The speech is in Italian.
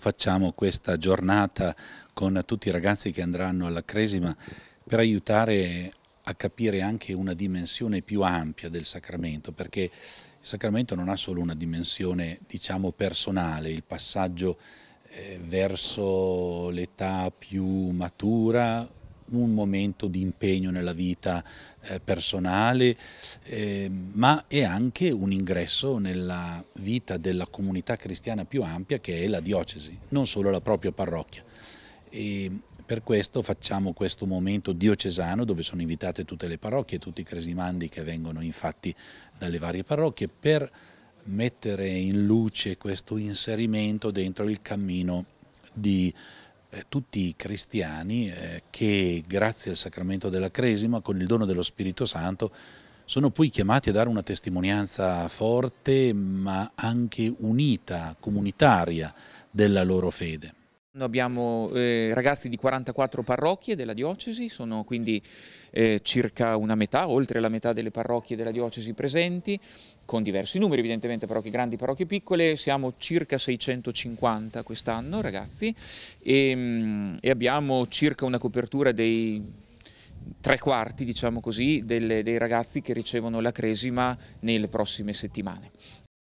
Facciamo questa giornata con tutti i ragazzi che andranno alla Cresima per aiutare a capire anche una dimensione più ampia del sacramento, perché il sacramento non ha solo una dimensione, diciamo, personale, il passaggio eh, verso l'età più matura un momento di impegno nella vita eh, personale, eh, ma è anche un ingresso nella vita della comunità cristiana più ampia che è la diocesi, non solo la propria parrocchia. E per questo facciamo questo momento diocesano dove sono invitate tutte le parrocchie, tutti i cresimandi che vengono infatti dalle varie parrocchie per mettere in luce questo inserimento dentro il cammino di eh, tutti i cristiani eh, che grazie al sacramento della Cresima, con il dono dello Spirito Santo, sono poi chiamati a dare una testimonianza forte ma anche unita, comunitaria della loro fede abbiamo eh, ragazzi di 44 parrocchie della diocesi, sono quindi eh, circa una metà, oltre la metà delle parrocchie della diocesi presenti, con diversi numeri evidentemente, parrocchie grandi, parrocchie piccole, siamo circa 650 quest'anno ragazzi e, ehm, e abbiamo circa una copertura dei tre quarti, diciamo così, delle, dei ragazzi che ricevono la cresima nelle prossime settimane.